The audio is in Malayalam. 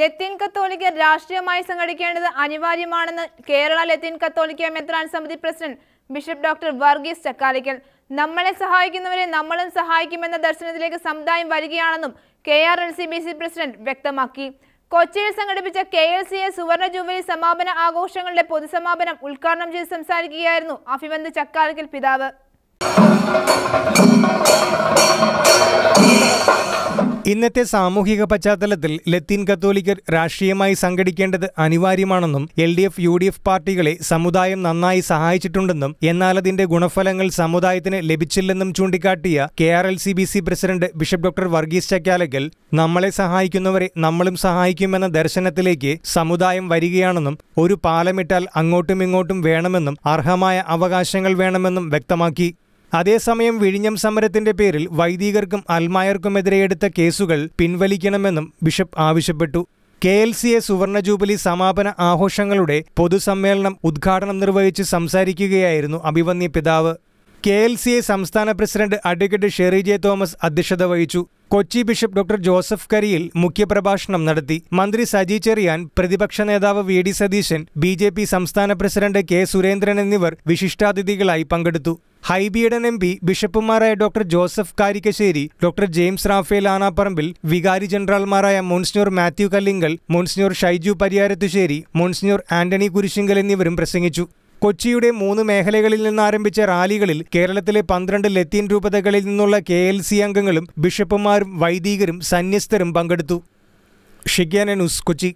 ലത്തീൻ കത്തോലിക്ക രാഷ്ട്രീയമായി സംഘടിക്കേണ്ടത് അനിവാര്യമാണെന്ന് കേരള ലത്തീൻ കത്തോലിക്ക മെത്രാൻ സമിതി president bishop doctor Varghese Chakkalakkal നമ്മളെ സഹായിക്കുന്നവരെ നമ്മളും സഹായിക്കുമെന്ന ദർശനത്തിലേക്ക് സമുദായം വരികയാണെന്നും K R L C B C president വ്യക്തമാക്കി കൊച്ചിയിൽ സംഘടിപ്പിച്ച കെ എൽ സി എ സുവർണ ജൂബിലി സമാപന ആഘോഷങ്ങളുടെ പൊതുസമാപനം ഉദ്ഘാടനം ചെയ്ത് സംസാരിക്കുകയായിരുന്നു അഭിമന്ദ് ചക്കാലിക്കൽ പിതാവ് ഇന്നത്തെ സാമൂഹിക പശ്ചാത്തലത്തിൽ ലത്തീൻ കത്തോലിക്കർ രാഷ്ട്രീയമായി സംഘടിക്കേണ്ടത് അനിവാര്യമാണെന്നും L D F U D F പാർട്ടികളെ സമുദായം നന്നായി സഹായിച്ചിട്ടുണ്ടെന്നും എന്നാൽ അതിന്റെ ഗുണഫലങ്ങൾ സമുദായത്തിന് ലഭിച്ചില്ലെന്നും ചൂണ്ടിക്കാട്ടിയ K R L C B C president bishop doctor Varghese Chakkalakkal നമ്മളെ സഹായിക്കുന്നവരെ നമ്മളും സഹായിക്കുമെന്ന ദർശനത്തിലേക്ക് സമുദായം വരികയാണെന്നും ഒരു പാലമിട്ടാൽ അങ്ങോട്ടും ഇങ്ങോട്ടും വേണമെന്നും അർഹമായ അവകാശങ്ങൾ വേണമെന്നും വ്യക്തമാക്കി അതേസമയം വിഴിഞ്ഞം സമരത്തിന്റെ പേരിൽ വൈദികർക്കും അൽമായർക്കുമെതിരെ എടുത്ത കേസുകൾ പിൻവലിക്കണമെന്നും ബിഷപ്പ് ആവശ്യപ്പെട്ടു കെ എൽ സി എ സുവർണ ജൂബിലി സമാപന ആഘോഷങ്ങളുടെ പൊതുസമ്മേളനം ഉദ്ഘാടനം നിർവഹിച്ച് സംസാരിക്കുകയായിരുന്നു അഭിവന്യ പിതാവ് കെ എൽ സി എ സംസ്ഥാന president advocate Shery J Thomas അധ്യക്ഷത വഹിച്ചു കൊച്ചി ബിഷപ്പ് ഡോക്ടർ ജോസഫ് കരിയിൽ മുഖ്യപ്രഭാഷണം നടത്തി മന്ത്രി സജി ചെറിയാൻ പ്രതിപക്ഷ നേതാവ് V D Satheesan B J P സംസ്ഥാന പ്രസിഡന്റ് കെ സുരേന്ദ്രൻ എന്നിവർ വിശിഷ്ടാതിഥികളായി പങ്കെടുത്തു ഹൈബിയുടെ എം പി ബിഷപ്പുമാരായ ഡോക്ടർ ജോസഫ് കാരിക്കശ്ശേരി ഡോക്ടർ ജെയിംസ് റാഫേൽ ആനാപ്പറമ്പിൽ വികാരി ജനറൽമാരായ monsignor Mathew Kallingal monsignor Shaiju Pariyarathussery monsignor Antony Kurisinkal എന്നിവരും പ്രസംഗിച്ചു കൊച്ചിയുടെ മൂന്ന് മേഖലകളിൽ നിന്നാരംഭിച്ച റാലികളിൽ കേരളത്തിലെ പന്ത്രണ്ട് ലത്തീൻ രൂപതകളിൽ നിന്നുള്ള കെ എൽ സി അംഗങ്ങളും ബിഷപ്പുമാരും വൈദികരും സന്യസ്തരും പങ്കെടുത്തു ഷിഗ്യാന ന്യൂസ് കൊച്ചി